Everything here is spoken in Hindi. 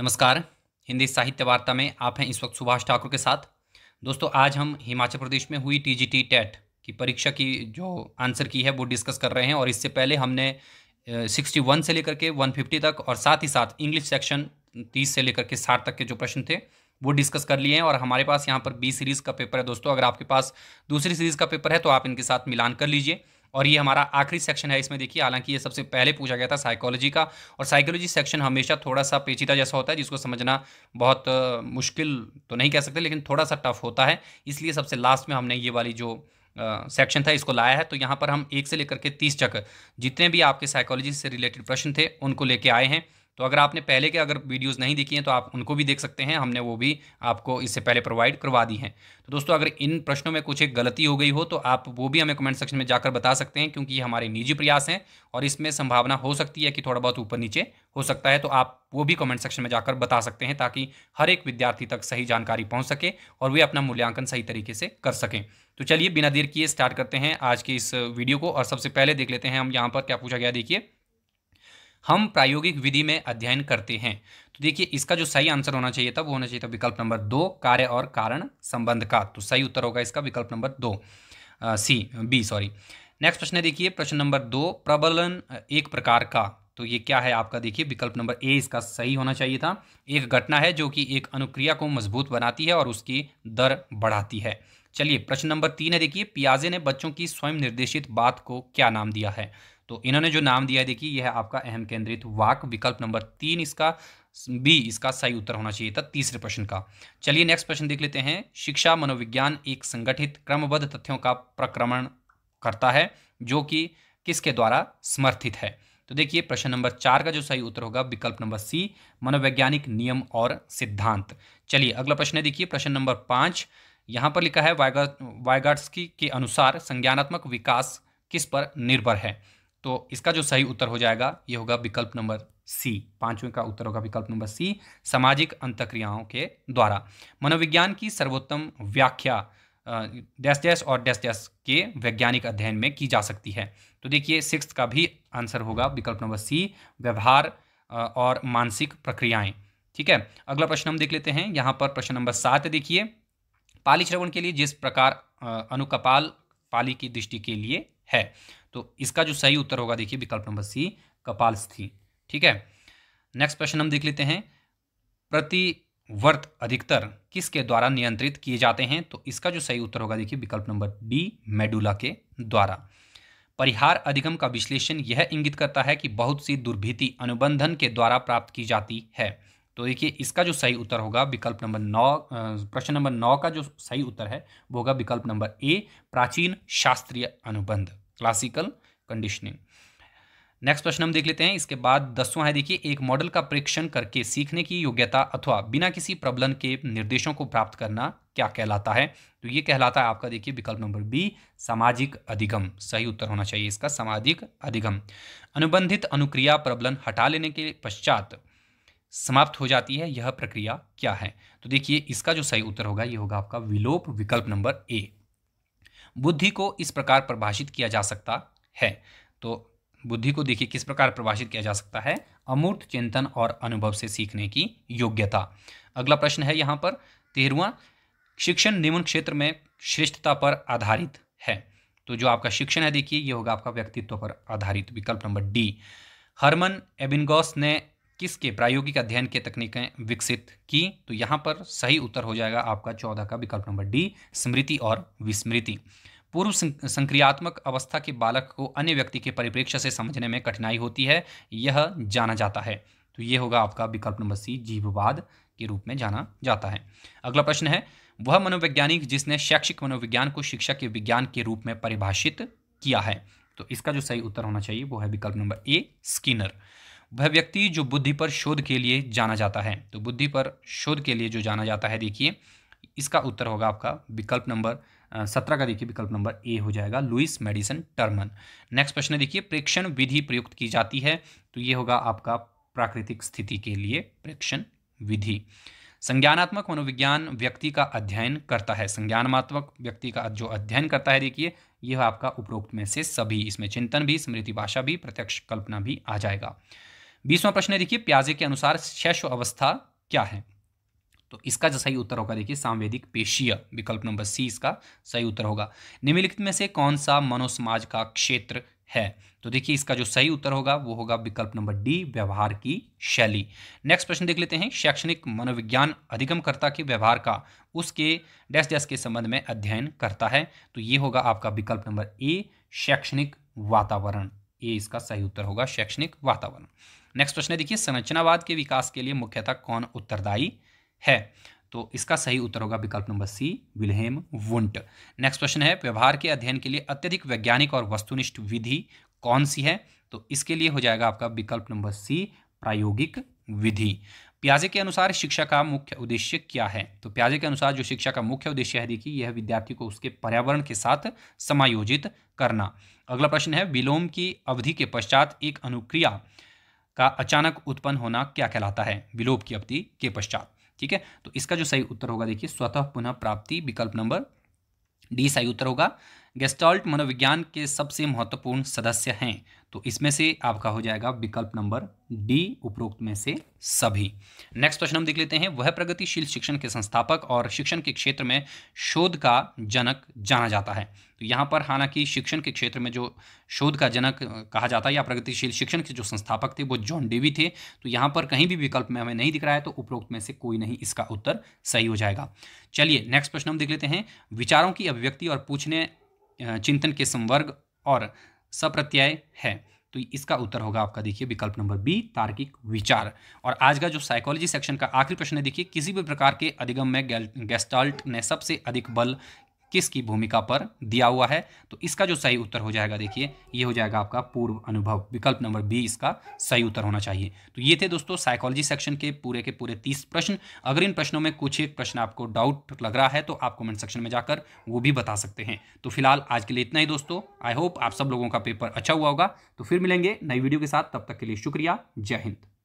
नमस्कार हिंदी साहित्य वार्ता में आप हैं इस वक्त सुभाष ठाकुर के साथ दोस्तों आज हम हिमाचल प्रदेश में हुई टीजीटी टेट e की परीक्षा की जो आंसर की है वो डिस्कस कर रहे हैं और इससे पहले हमने सिक्सटी वन से लेकर के वन फिफ्टी तक और साथ ही साथ इंग्लिश सेक्शन तीस से लेकर के साठ तक के जो प्रश्न थे वो डिस्कस कर लिए हैं और हमारे पास यहाँ पर बी सीरीज़ का पेपर है दोस्तों अगर आपके पास दूसरी सीरीज़ का पेपर है तो आप इनके साथ मिलान कर लीजिए और ये हमारा आखिरी सेक्शन है इसमें देखिए हालांकि ये सबसे पहले पूछा गया था साइकोलॉजी का और साइकोलॉजी सेक्शन हमेशा थोड़ा सा पेचीदा जैसा होता है जिसको समझना बहुत मुश्किल तो नहीं कह सकते लेकिन थोड़ा सा टफ होता है इसलिए सबसे लास्ट में हमने ये वाली जो सेक्शन था इसको लाया है तो यहाँ पर हम एक से लेकर के तीस तक जितने भी आपके साइकोलॉजी से रिलेटेड प्रश्न थे उनको लेके आए हैं तो अगर आपने पहले के अगर वीडियोस नहीं देखी हैं तो आप उनको भी देख सकते हैं हमने वो भी आपको इससे पहले प्रोवाइड करवा दी हैं तो दोस्तों अगर इन प्रश्नों में कुछ एक गलती हो गई हो तो आप वो भी हमें कमेंट सेक्शन में जाकर बता सकते हैं क्योंकि ये हमारे निजी प्रयास हैं और इसमें संभावना हो सकती है कि थोड़ा बहुत ऊपर नीचे हो सकता है तो आप वो भी कमेंट सेक्शन में जाकर बता सकते हैं ताकि हर एक विद्यार्थी तक सही जानकारी पहुँच सके और वे अपना मूल्यांकन सही तरीके से कर सकें तो चलिए बिना देर किए स्टार्ट करते हैं आज के इस वीडियो को और सबसे पहले देख लेते हैं हम यहाँ पर क्या पूछा गया देखिए हम प्रायोगिक विधि में अध्ययन करते हैं तो देखिए इसका जो सही आंसर होना चाहिए था वो होना चाहिए था विकल्प नंबर दो कार्य और कारण संबंध का तो सही उत्तर होगा इसका विकल्प नंबर दो सी बी सॉरी नेक्स्ट प्रश्न देखिए प्रश्न नंबर दो प्रबलन एक प्रकार का तो ये क्या है आपका देखिए विकल्प नंबर ए इसका सही होना चाहिए था एक घटना है जो कि एक अनुक्रिया को मजबूत बनाती है और उसकी दर बढ़ाती है चलिए प्रश्न नंबर तीन है देखिए पियाजे ने बच्चों की स्वयं निर्देशित बात को क्या नाम दिया है तो इन्होंने जो नाम दिया है देखिए यह है आपका अहम केंद्रित वाक विकल्प नंबर तीन इसका बी इसका सही उत्तर होना चाहिए था तीसरे प्रश्न का चलिए नेक्स्ट प्रश्न देख लेते हैं शिक्षा मनोविज्ञान एक संगठित क्रमबद्ध तथ्यों का प्रक्रमण करता है जो कि किसके द्वारा समर्थित है तो देखिए प्रश्न नंबर चार का जो सही उत्तर होगा विकल्प नंबर सी मनोवैज्ञानिक नियम और सिद्धांत चलिए अगला प्रश्न है देखिए प्रश्न नंबर पाँच यहाँ पर लिखा है वायगा वायगाट्सकी के अनुसार संज्ञानात्मक विकास किस पर निर्भर है तो इसका जो सही उत्तर हो जाएगा ये होगा विकल्प नंबर सी पांचवें का उत्तर होगा विकल्प नंबर सी सामाजिक अंतक्रियाओं के द्वारा मनोविज्ञान की सर्वोत्तम व्याख्या डैश डैश और डैश डैश के वैज्ञानिक अध्ययन में की जा सकती है तो देखिए सिक्स का भी आंसर होगा विकल्प नंबर सी व्यवहार और मानसिक प्रक्रियाएं ठीक है अगला प्रश्न हम देख लेते हैं यहाँ पर प्रश्न नंबर सात देखिए पाली श्रवण के लिए जिस प्रकार अनुकपाल पाली की दृष्टि के लिए है तो इसका जो सही उत्तर होगा देखिए विकल्प नंबर सी कपालस्थी ठीक है नेक्स्ट क्वेश्चन हम देख लेते हैं प्रतिवर्त अधिकतर किसके द्वारा नियंत्रित किए जाते हैं तो इसका जो सही उत्तर होगा देखिए विकल्प नंबर डी मेडुला के द्वारा परिहार अधिगम का विश्लेषण यह इंगित करता है कि बहुत सी दुर्भीति अनुबंधन के द्वारा प्राप्त की जाती है तो देखिए इसका जो सही उत्तर होगा विकल्प नंबर नौ प्रश्न नंबर नौ का जो सही उत्तर है वो होगा विकल्प नंबर ए प्राचीन शास्त्रीय अनुबंध क्लासिकल कंडीशनिंग नेक्स्ट प्रश्न हम देख लेते हैं इसके बाद दसवां है देखिए एक मॉडल का परीक्षण करके सीखने की योग्यता अथवा बिना किसी प्रबलन के निर्देशों को प्राप्त करना क्या कहलाता है तो ये कहलाता है आपका देखिए विकल्प नंबर बी सामाजिक अधिगम सही उत्तर होना चाहिए इसका सामाजिक अधिगम अनुबंधित अनुक्रिया प्रबलन हटा लेने के पश्चात समाप्त हो जाती है यह प्रक्रिया क्या है तो देखिए इसका जो सही उत्तर होगा ये होगा आपका विलोप विकल्प नंबर ए बुद्धि को इस प्रकार परिभाषित किया जा सकता है तो बुद्धि को देखिए किस प्रकार परिभाषित किया जा सकता है अमूर्त चिंतन और अनुभव से सीखने की योग्यता अगला प्रश्न है यहाँ पर तेरवा शिक्षण निम्न क्षेत्र में श्रेष्ठता पर आधारित है तो जो आपका शिक्षण है देखिए ये होगा आपका व्यक्तित्व पर आधारित विकल्प नंबर डी हरमन एबिनगॉस ने किसके प्रायोगिक अध्ययन के तकनीकें विकसित की तो यहाँ पर सही उत्तर हो जाएगा आपका चौदह का विकल्प नंबर डी स्मृति और विस्मृति पूर्व संक्रियात्मक अवस्था के बालक को अन्य व्यक्ति के परिप्रेक्ष्य से समझने में कठिनाई होती है यह जाना जाता है तो ये होगा आपका विकल्प नंबर सी जीववाद के रूप में जाना जाता है अगला प्रश्न है वह मनोवैज्ञानिक जिसने शैक्षिक मनोविज्ञान को शिक्षा के विज्ञान के रूप में परिभाषित किया है तो इसका जो सही उत्तर होना चाहिए वो है विकल्प नंबर ए स्किनर वह व्यक्ति जो बुद्धि पर शोध के लिए जाना जाता है तो बुद्धि पर शोध के लिए जो जाना जाता है देखिए इसका उत्तर होगा आपका विकल्प नंबर सत्रह का देखिए विकल्प नंबर ए हो जाएगा लुइस मेडिसन टर्मन नेक्स्ट प्रश्न देखिए प्रेक्षण विधि प्रयुक्त की जाती है तो ये होगा आपका प्राकृतिक स्थिति के लिए प्रेक्षण विधि संज्ञानात्मक मनोविज्ञान व्यक्ति का अध्ययन करता है संज्ञानात्मक व्यक्ति का जो अध्ययन करता है देखिए यह आपका उपरोक्त में से सभी इसमें चिंतन भी स्मृति भाषा भी प्रत्यक्ष कल्पना भी आ जाएगा बीसवां प्रश्न है देखिए प्याजे के अनुसार शैश्व अवस्था क्या है तो इसका जो सही उत्तर होगा देखिए सांवेदिक पेशीय विकल्प नंबर सी इसका सही उत्तर होगा निम्नलिखित में से कौन सा मनोसमाज का क्षेत्र है तो देखिए इसका जो सही उत्तर होगा वो होगा विकल्प नंबर डी व्यवहार की शैली नेक्स्ट प्रश्न देख लेते हैं शैक्षणिक मनोविज्ञान अधिगमकर्ता के व्यवहार का उसके डैश डैश के संबंध में अध्ययन करता है तो ये होगा आपका विकल्प नंबर ए शैक्षणिक वातावरण ये इसका सही उत्तर होगा शैक्षणिक वातावरण नेक्स्ट प्रश्न है देखिए संरचनावाद के विकास के लिए मुख्यतः कौन उत्तरदायी है तो इसका सही उत्तर होगा विकल्प number C Wilhelm Wundt next प्रश्न है व्यवहार के अध्ययन के लिए अत्यधिक वैज्ञानिक और वस्तुनिष्ठ विधि कौन सी है तो इसके लिए हो जाएगा आपका विकल्प नंबर सी प्रायोगिक विधि प्याजे के अनुसार शिक्षा का मुख्य उद्देश्य क्या है तो प्याजे के अनुसार जो शिक्षा का मुख्य उद्देश्य है देखिए यह विद्यार्थी को उसके पर्यावरण के साथ समायोजित करना अगला प्रश्न है विलोम की अवधि के पश्चात एक अनुक्रिया का अचानक उत्पन्न होना क्या कहलाता है विलोप की अवधि के पश्चात ठीक है तो इसका जो सही उत्तर होगा देखिए स्वतः पुनः प्राप्ति विकल्प नंबर डी सही उत्तर होगा गेस्टॉल्ट मनोविज्ञान के सबसे महत्वपूर्ण सदस्य हैं तो इसमें से आपका हो जाएगा विकल्प नंबर डी उपरोक्त में से सभी नेक्स्ट क्वेश्चन हम देख लेते हैं वह प्रगतिशील शिक्षण के संस्थापक और शिक्षण के क्षेत्र में शोध का जनक जाना जाता है तो यहाँ पर हालांकि शिक्षण के क्षेत्र में जो शोध का जनक कहा जाता है या प्रगतिशील शिक्षण के जो संस्थापक थे वो जॉन डेवी थे तो यहाँ पर कहीं भी विकल्प में हमें नहीं दिख रहा है तो उपरोक्त में से कोई नहीं इसका उत्तर सही हो जाएगा चलिए नेक्स्ट प्रश्न हम देख लेते हैं विचारों की अभिव्यक्ति और पूछने चिंतन के संवर्ग और सप्रत्यय है तो इसका उत्तर होगा आपका देखिए विकल्प नंबर बी तार्किक विचार और आज का जो साइकोलॉजी सेक्शन का आखिरी प्रश्न है देखिए किसी भी प्रकार के अधिगम में गेस्टाल्ट ने सबसे अधिक बल किसकी भूमिका पर दिया हुआ है तो इसका जो सही उत्तर हो जाएगा देखिए ये हो जाएगा आपका पूर्व अनुभव विकल्प नंबर बी इसका सही उत्तर होना चाहिए तो ये थे दोस्तों साइकोलॉजी सेक्शन के पूरे के पूरे तीस प्रश्न अगर इन प्रश्नों में कुछ एक प्रश्न आपको डाउट लग रहा है तो आप कमेंट सेक्शन में जाकर वो भी बता सकते हैं तो फिलहाल आज के लिए इतना ही दोस्तों आई होप आप सब लोगों का पेपर अच्छा हुआ होगा तो फिर मिलेंगे नई वीडियो के साथ तब तक के लिए शुक्रिया जय हिंद